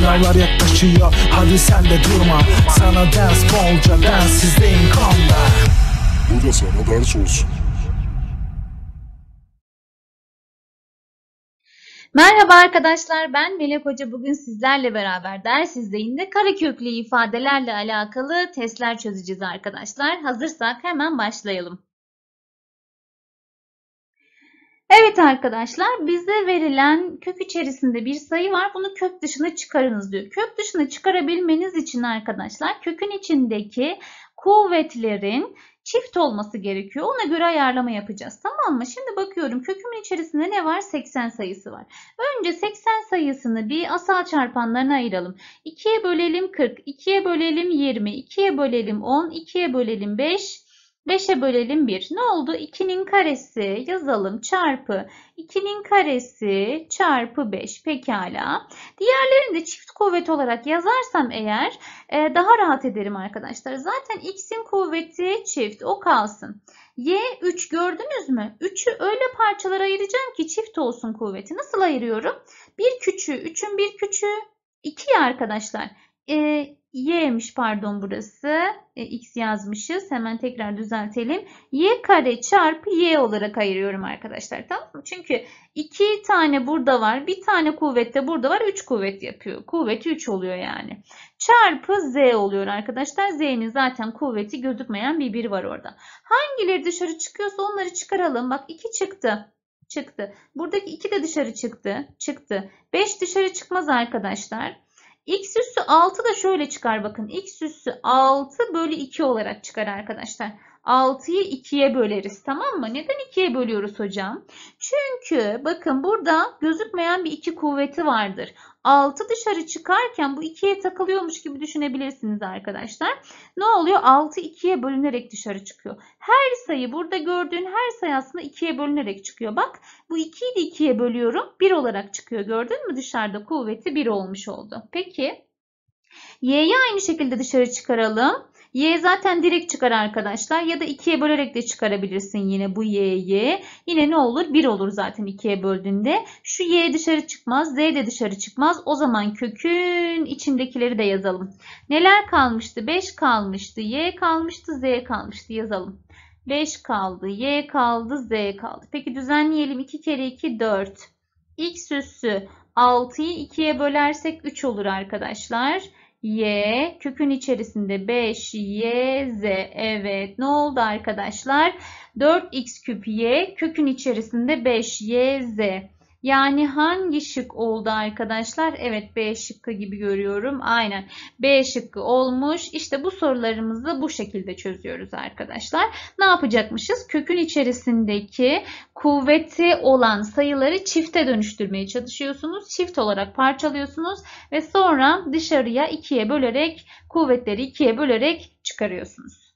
Sınavlar yaklaşıyor hadi sen de durma Sana ders bolca densizliğin kanla Bu da sana ders olsun Merhaba arkadaşlar ben Melek Hoca bugün sizlerle beraber ders izleyinde kare köklü ifadelerle alakalı testler çözeceğiz arkadaşlar. Hazırsak hemen başlayalım. Evet arkadaşlar bize verilen kök içerisinde bir sayı var. Bunu kök dışına çıkarınız diyor. Kök dışına çıkarabilmeniz için arkadaşlar kökün içindeki kuvvetlerin çift olması gerekiyor. Ona göre ayarlama yapacağız. Tamam mı? Şimdi bakıyorum kökümün içerisinde ne var? 80 sayısı var. Önce 80 sayısını bir asal çarpanlarına ayıralım. 2'ye bölelim 40, 2'ye bölelim 20, 2'ye bölelim 10, 2'ye bölelim 5, 5'e bölelim 1. Ne oldu? 2'nin karesi yazalım çarpı 2'nin karesi çarpı 5. Pekala. Diğerlerini de çift kuvvet olarak yazarsam eğer e, daha rahat ederim arkadaşlar. Zaten x'in kuvveti çift o kalsın. Y 3 gördünüz mü? 3'ü öyle parçalara ayıracağım ki çift olsun kuvveti. Nasıl ayırıyorum? Bir küçüğü 3'ün bir küçüğü 2 arkadaşlar. E, y'miş pardon burası. E, x yazmışız. Hemen tekrar düzeltelim. y kare çarpı y olarak ayırıyorum arkadaşlar. Tamam mı? Çünkü iki tane burada var. Bir tane kuvvet de burada var. Üç kuvvet yapıyor. Kuvveti üç oluyor yani. Çarpı z oluyor arkadaşlar. z'nin zaten kuvveti gözükmeyen bir bir var orada. Hangileri dışarı çıkıyorsa onları çıkaralım. Bak iki çıktı çıktı. Buradaki 2 de dışarı çıktı. Çıktı. 5 dışarı çıkmaz arkadaşlar. X üssü 6 da şöyle çıkar bakın. X üssü 6 bölü 2 olarak çıkar arkadaşlar. 6'yı 2'ye böleriz tamam mı? Neden 2'ye bölüyoruz hocam? Çünkü bakın burada gözükmeyen bir 2 kuvveti vardır. 6 dışarı çıkarken bu 2'ye takılıyormuş gibi düşünebilirsiniz arkadaşlar. Ne oluyor? 6 2'ye bölünerek dışarı çıkıyor. Her sayı burada gördüğün her sayı aslında 2'ye bölünerek çıkıyor. Bak bu 2'yi de 2'ye bölüyorum. 1 olarak çıkıyor. Gördün mü? Dışarıda kuvveti 1 olmuş oldu. Peki. Y'yi aynı şekilde dışarı çıkaralım. Y zaten direkt çıkar arkadaşlar. Ya da 2'ye bölerek de çıkarabilirsin yine bu y'yi. Yine ne olur? 1 olur zaten 2'ye böldüğünde. Şu y dışarı çıkmaz. Z de dışarı çıkmaz. O zaman kökün içindekileri de yazalım. Neler kalmıştı? 5 kalmıştı. Y kalmıştı. Z kalmıştı. Yazalım. 5 kaldı. Y kaldı. Z kaldı. Peki düzenleyelim. 2 kere 2 4. X üssü 6'yı 2'ye bölersek 3 olur arkadaşlar. Y kökün içerisinde 5 Y Z. Evet ne oldu arkadaşlar? 4x küp Y kökün içerisinde 5 Y Z. Yani hangi şık oldu arkadaşlar? Evet B şıkkı gibi görüyorum. Aynen B şıkkı olmuş. İşte bu sorularımızı bu şekilde çözüyoruz arkadaşlar. Ne yapacakmışız? Kökün içerisindeki kuvveti olan sayıları çifte dönüştürmeye çalışıyorsunuz. Çift olarak parçalıyorsunuz ve sonra dışarıya ikiye bölerek kuvvetleri ikiye bölerek çıkarıyorsunuz.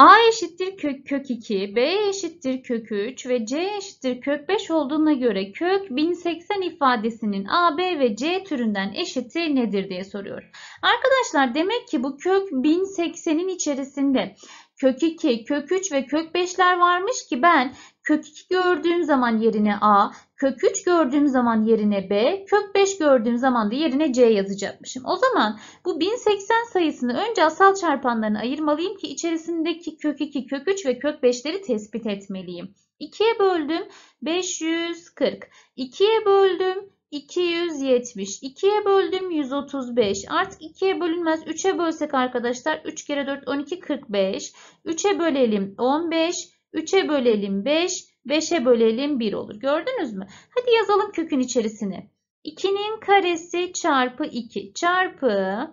A eşittir kök kök 2, B eşittir kök 3 ve C eşittir kök 5 olduğuna göre kök 1080 ifadesinin A, B ve C türünden eşiti nedir diye soruyor. Arkadaşlar demek ki bu kök 1080'in içerisinde kök 2, kök 3 ve kök 5'ler varmış ki ben kök 2 gördüğüm zaman yerine A, kök 3 gördüğüm zaman yerine B, kök 5 gördüğüm zaman da yerine C yazacakmışım. O zaman bu 1080 sayısını önce asal çarpanlarını ayırmalıyım ki içerisindeki kök 2, kök 3 ve kök 5'leri tespit etmeliyim. 2'ye böldüm 540. 2'ye böldüm 270. 2'ye böldüm 135. Artık 2'ye bölünmez. 3'e bölsek arkadaşlar 3 kere 4 12 45. 3'e bölelim 15. 3'e bölelim 5. 5'e bölelim 1 olur. Gördünüz mü? Hadi yazalım kökün içerisini. 2'nin karesi çarpı 2 çarpı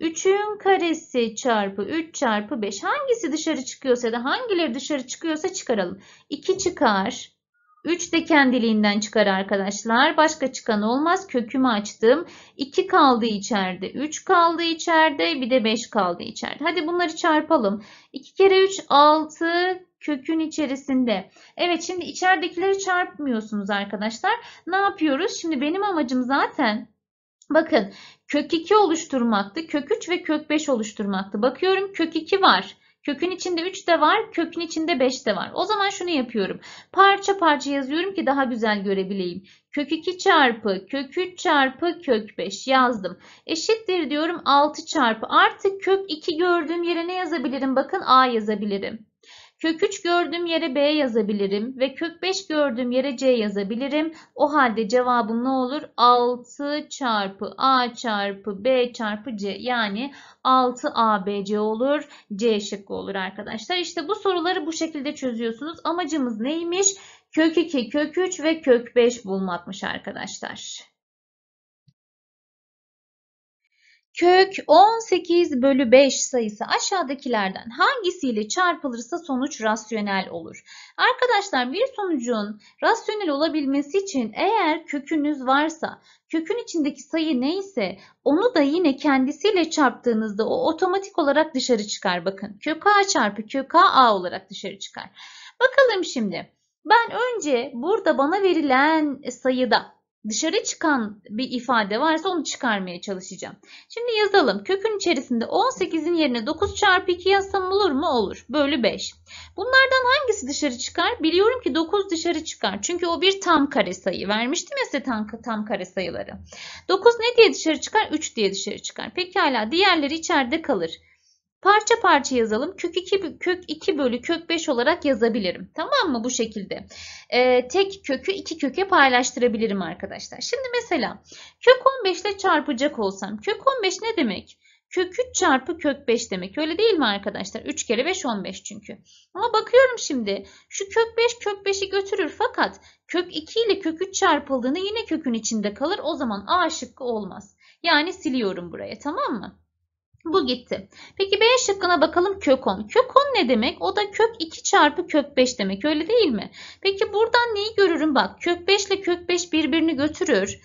3'ün karesi çarpı 3 çarpı 5. Hangisi dışarı çıkıyorsa da hangileri dışarı çıkıyorsa çıkaralım. 2 çıkar. 3 de kendiliğinden çıkar arkadaşlar. Başka çıkan olmaz. Kökümü açtım. 2 kaldı içeride. 3 kaldı içeride. Bir de 5 kaldı içeride. Hadi bunları çarpalım. 2 kere 3 6 kökün içerisinde. Evet şimdi içeridekileri çarpmıyorsunuz arkadaşlar. Ne yapıyoruz? Şimdi benim amacım zaten bakın kök 2 oluşturmaktı. Kök 3 ve kök 5 oluşturmaktı. Bakıyorum kök 2 var. Kökün içinde 3 de var, kökün içinde 5 de var. O zaman şunu yapıyorum. Parça parça yazıyorum ki daha güzel görebileyim. Kök 2 çarpı, kök 3 çarpı, kök 5 yazdım. Eşittir diyorum 6 çarpı. Artık kök 2 gördüğüm yere ne yazabilirim? Bakın a yazabilirim. Kök 3 gördüğüm yere B yazabilirim ve kök 5 gördüğüm yere C yazabilirim. O halde cevabım ne olur? 6 çarpı A çarpı B çarpı C yani 6 ABC olur. C şıkkı olur arkadaşlar. İşte bu soruları bu şekilde çözüyorsunuz. Amacımız neymiş? Kök 2, kök 3 ve kök 5 bulmakmış arkadaşlar. Kök 18 bölü 5 sayısı aşağıdakilerden hangisiyle çarpılırsa sonuç rasyonel olur? Arkadaşlar bir sonucun rasyonel olabilmesi için eğer kökünüz varsa kökün içindeki sayı neyse onu da yine kendisiyle çarptığınızda o otomatik olarak dışarı çıkar. Bakın kök a çarpı kök a a olarak dışarı çıkar. Bakalım şimdi ben önce burada bana verilen sayıda dışarı çıkan bir ifade varsa onu çıkarmaya çalışacağım. Şimdi yazalım. Kökün içerisinde 18'in yerine 9 çarpı 2 yazsam olur mu? Olur. Bölü 5. Bunlardan hangisi dışarı çıkar? Biliyorum ki 9 dışarı çıkar. Çünkü o bir tam kare sayı. Vermiştim ya size tam, tam kare sayıları. 9 ne diye dışarı çıkar? 3 diye dışarı çıkar. Pekala diğerleri içeride kalır. Parça parça yazalım. Kök 2, kök 2 bölü kök 5 olarak yazabilirim. Tamam mı bu şekilde? Ee, tek kökü iki köke paylaştırabilirim arkadaşlar. Şimdi mesela kök 15 ile çarpacak olsam. Kök 15 ne demek? Kök 3 çarpı kök 5 demek. Öyle değil mi arkadaşlar? 3 kere 5 15 çünkü. Ama bakıyorum şimdi. Şu kök 5 kök 5'i götürür fakat kök 2 ile kök 3 çarpıldığında yine kökün içinde kalır. O zaman A şıkkı olmaz. Yani siliyorum buraya tamam mı? Bu gitti. Peki B şıkkına bakalım kök 10. Kök 10 ne demek? O da kök 2 çarpı kök 5 demek öyle değil mi? Peki buradan neyi görürüm? Bak kök 5 ile kök 5 birbirini götürür.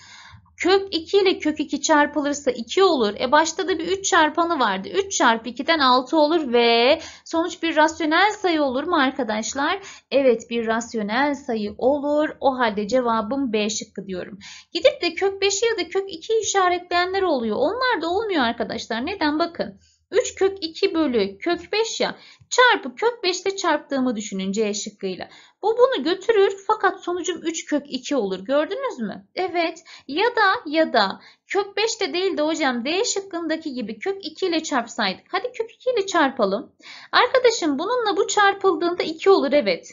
Kök 2 ile kök 2 çarpılırsa 2 olur. E başta da bir 3 çarpanı vardı. 3 çarpı 2'den 6 olur ve sonuç bir rasyonel sayı olur mu arkadaşlar? Evet bir rasyonel sayı olur. O halde cevabım B şıkkı diyorum. Gidip de kök 5'i ya da kök 2 işaretleyenler oluyor. Onlar da olmuyor arkadaşlar. Neden? Bakın. 3 kök 2 bölü kök 5 ya çarpı kök 5'te çarptığımı düşünün C e şıkkıyla. Bu bunu götürür fakat sonucum 3 kök 2 olur. Gördünüz mü? Evet. Ya da ya da kök 5 de değil de hocam D şıkkındaki gibi kök 2 ile çarpsaydık. Hadi kök 2 ile çarpalım. Arkadaşım bununla bu çarpıldığında 2 olur evet.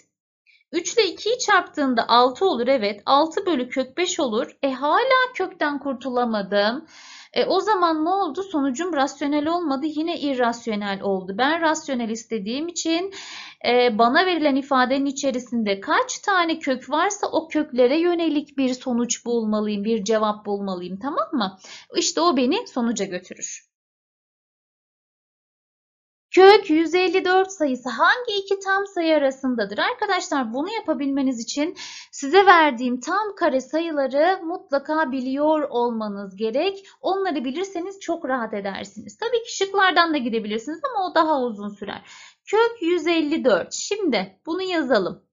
3 ile 2'yi çarptığında 6 olur evet. 6 bölü kök 5 olur. E hala kökten kurtulamadım. E, o zaman ne oldu? Sonucum rasyonel olmadı. Yine irrasyonel oldu. Ben rasyonel istediğim için e, bana verilen ifadenin içerisinde kaç tane kök varsa o köklere yönelik bir sonuç bulmalıyım. Bir cevap bulmalıyım. Tamam mı? İşte o beni sonuca götürür. Kök 154 sayısı hangi iki tam sayı arasındadır? Arkadaşlar bunu yapabilmeniz için size verdiğim tam kare sayıları mutlaka biliyor olmanız gerek. Onları bilirseniz çok rahat edersiniz. Tabii ki şıklardan da gidebilirsiniz ama o daha uzun sürer. Kök 154. Şimdi bunu yazalım.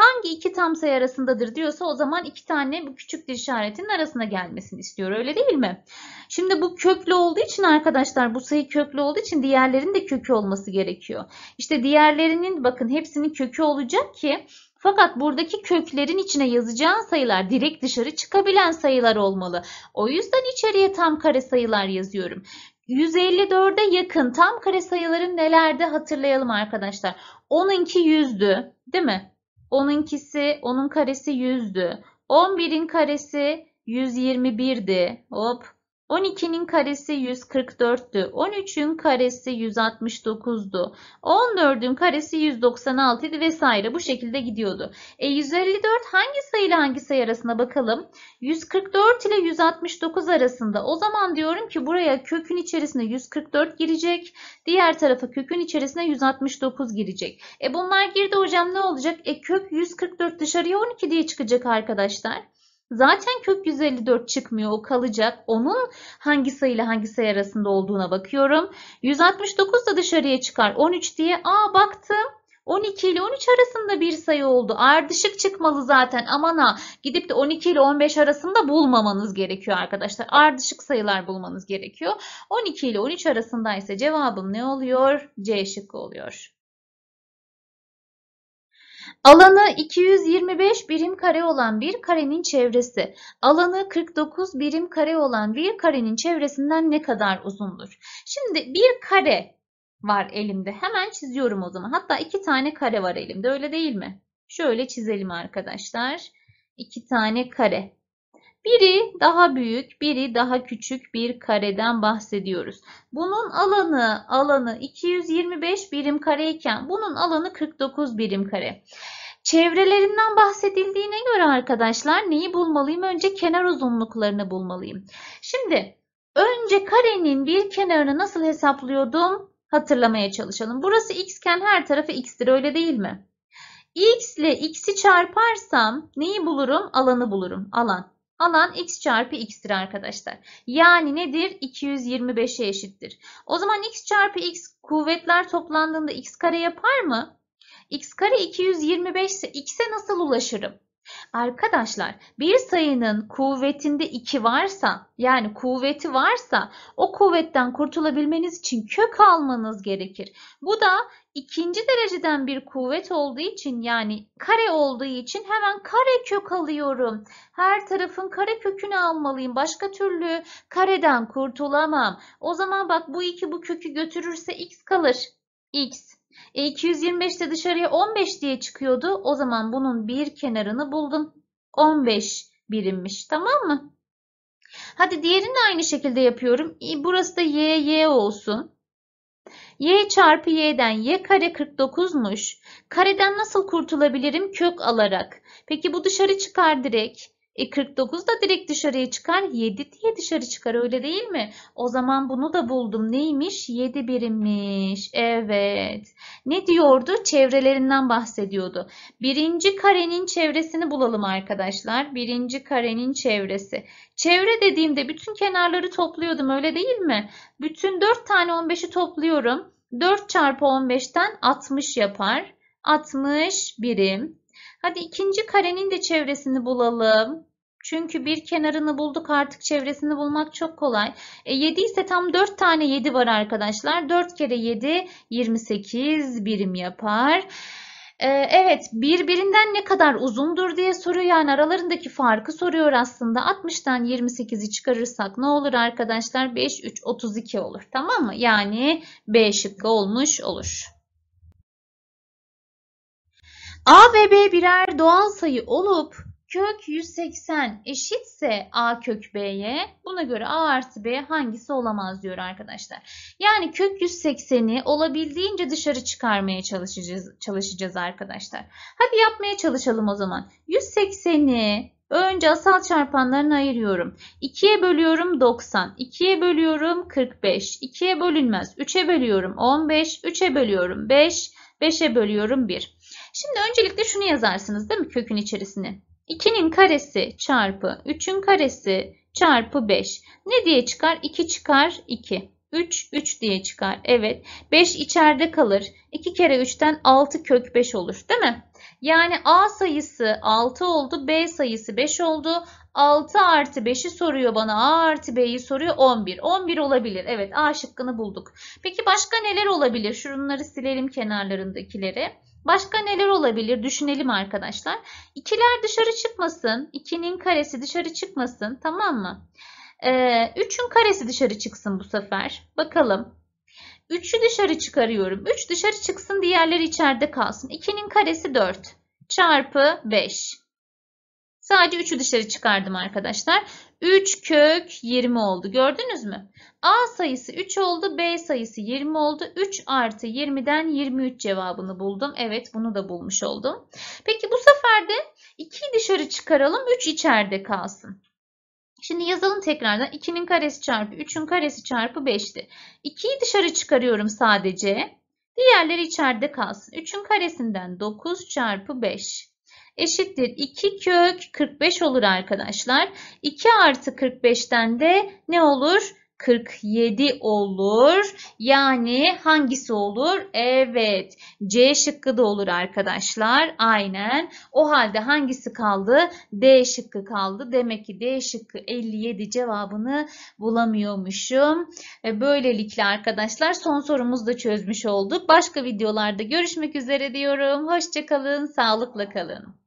Hangi iki tam sayı arasındadır diyorsa o zaman iki tane bu küçük dil işaretinin arasına gelmesini istiyor öyle değil mi? Şimdi bu köklü olduğu için arkadaşlar bu sayı köklü olduğu için diğerlerinin de kökü olması gerekiyor. İşte diğerlerinin bakın hepsinin kökü olacak ki fakat buradaki köklerin içine yazacağın sayılar direkt dışarı çıkabilen sayılar olmalı. O yüzden içeriye tam kare sayılar yazıyorum. 154'e yakın tam kare sayıların nelerde hatırlayalım arkadaşlar. 10'unki 100'dü değil mi? 10'unkisi, onun karesi 100'dü. 11'in karesi 121'di. Hop. 12'nin karesi 144'tü. 13'ün karesi 169'du. 14'ün karesi 196 vesaire bu şekilde gidiyordu. E 154 hangi sayı ile hangi sayı arasında bakalım? 144 ile 169 arasında. O zaman diyorum ki buraya kökün içerisine 144 girecek. Diğer tarafa kökün içerisine 169 girecek. E bunlar girdi hocam ne olacak? E kök 144 dışarıya 12 diye çıkacak arkadaşlar. Zaten kök 154 çıkmıyor. O kalacak. Onun hangi sayı ile hangi sayı arasında olduğuna bakıyorum. 169 da dışarıya çıkar. 13 diye. Aa baktım. 12 ile 13 arasında bir sayı oldu. Ardışık çıkmalı zaten. Aman ha gidip de 12 ile 15 arasında bulmamanız gerekiyor arkadaşlar. Ardışık sayılar bulmanız gerekiyor. 12 ile 13 arasında ise cevabım ne oluyor? C şıkkı oluyor. Alanı 225 birim kare olan bir karenin çevresi, alanı 49 birim kare olan bir karenin çevresinden ne kadar uzundur? Şimdi bir kare var elimde. Hemen çiziyorum o zaman. Hatta iki tane kare var elimde öyle değil mi? Şöyle çizelim arkadaşlar. İki tane kare. Biri daha büyük, biri daha küçük bir kareden bahsediyoruz. Bunun alanı alanı 225 birim kareyken bunun alanı 49 birim kare. Çevrelerinden bahsedildiğine göre arkadaşlar neyi bulmalıyım? Önce kenar uzunluklarını bulmalıyım. Şimdi önce karenin bir kenarını nasıl hesaplıyordum? Hatırlamaya çalışalım. Burası x xken her tarafı x'tir öyle değil mi? x ile x'i çarparsam neyi bulurum? Alanı bulurum. Alan. Alan x çarpı x'tir arkadaşlar. Yani nedir? 225'e eşittir. O zaman x çarpı x kuvvetler toplandığında x kare yapar mı? x kare 225 ise x'e nasıl ulaşırım? Arkadaşlar bir sayının kuvvetinde 2 varsa yani kuvveti varsa o kuvvetten kurtulabilmeniz için kök almanız gerekir. Bu da ikinci dereceden bir kuvvet olduğu için yani kare olduğu için hemen kare kök alıyorum. Her tarafın kare kökünü almalıyım. Başka türlü kareden kurtulamam. O zaman bak bu 2 bu kökü götürürse x kalır. x. E 225 de dışarıya 15 diye çıkıyordu. O zaman bunun bir kenarını buldum. 15 birimmiş. Tamam mı? Hadi diğerini de aynı şekilde yapıyorum. E, burası da y y olsun. Y çarpı y'den y kare 49'muş. Kareden nasıl kurtulabilirim? Kök alarak. Peki bu dışarı çıkar direkt. E 49 da direkt dışarıya çıkar. 7 diye dışarı çıkar öyle değil mi? O zaman bunu da buldum. Neymiş? 7 birimmiş. Evet. Ne diyordu? Çevrelerinden bahsediyordu. Birinci karenin çevresini bulalım arkadaşlar. Birinci karenin çevresi. Çevre dediğimde bütün kenarları topluyordum öyle değil mi? Bütün 4 tane 15'i topluyorum. 4 çarpı 15'ten 60 yapar. 60 birim. Hadi ikinci karenin de çevresini bulalım. Çünkü bir kenarını bulduk artık çevresini bulmak çok kolay. E, 7 ise tam 4 tane 7 var arkadaşlar. 4 kere 7 28 birim yapar. E, evet birbirinden ne kadar uzundur diye soruyor. Yani aralarındaki farkı soruyor aslında. 60'tan 28'i çıkarırsak ne olur arkadaşlar? 5, 3, 32 olur tamam mı? Yani B şıkkı olmuş olur. A ve B birer doğal sayı olup kök 180 eşitse A kök B'ye buna göre A artı B hangisi olamaz diyor arkadaşlar. Yani kök 180'i olabildiğince dışarı çıkarmaya çalışacağız, çalışacağız arkadaşlar. Hadi yapmaya çalışalım o zaman. 180'i Önce asal çarpanlarını ayırıyorum. 2'ye bölüyorum 90, 2'ye bölüyorum 45, 2'ye bölünmez, 3'e bölüyorum 15, 3'e bölüyorum 5, 5'e bölüyorum 1. Şimdi öncelikle şunu yazarsınız değil mi kökün içerisine? 2'nin karesi çarpı 3'ün karesi çarpı 5. Ne diye çıkar? 2 çıkar 2. 3, 3 diye çıkar. Evet. 5 içeride kalır. 2 kere 3'ten 6 kök 5 olur. Değil mi? Yani A sayısı 6 oldu. B sayısı 5 oldu. 6 artı 5'i soruyor bana. A artı B'yi soruyor. 11. 11 olabilir. Evet A şıkkını bulduk. Peki başka neler olabilir? Şunları silelim kenarlarındakileri. Başka neler olabilir düşünelim arkadaşlar. İkiler dışarı çıkmasın. 2'nin karesi dışarı çıkmasın. Tamam mı? 3'ün ee, karesi dışarı çıksın bu sefer. Bakalım. Üçü dışarı çıkarıyorum. Üç dışarı çıksın diğerleri içeride kalsın. İkinin karesi 4 çarpı 5. Sadece üçü dışarı çıkardım arkadaşlar. 3 kök 20 oldu. Gördünüz mü? A sayısı 3 oldu. B sayısı 20 oldu. 3 artı 20'den 23 cevabını buldum. Evet bunu da bulmuş oldum. Peki bu sefer de 2'yi dışarı çıkaralım. 3 içeride kalsın. Şimdi yazalım tekrardan. 2'nin karesi çarpı 3'ün karesi çarpı 5'ti. 2'yi dışarı çıkarıyorum sadece. Diğerleri içeride kalsın. 3'ün karesinden 9 çarpı 5 eşittir 2 kök 45 olur arkadaşlar. 2 artı 45'ten de ne olur? 47 olur. Yani hangisi olur? Evet. C şıkkı da olur arkadaşlar. Aynen. O halde hangisi kaldı? D şıkkı kaldı. Demek ki D şıkkı 57 cevabını bulamıyormuşum. E, böylelikle arkadaşlar son sorumuzu da çözmüş olduk. Başka videolarda görüşmek üzere diyorum. Hoşçakalın. Sağlıkla kalın.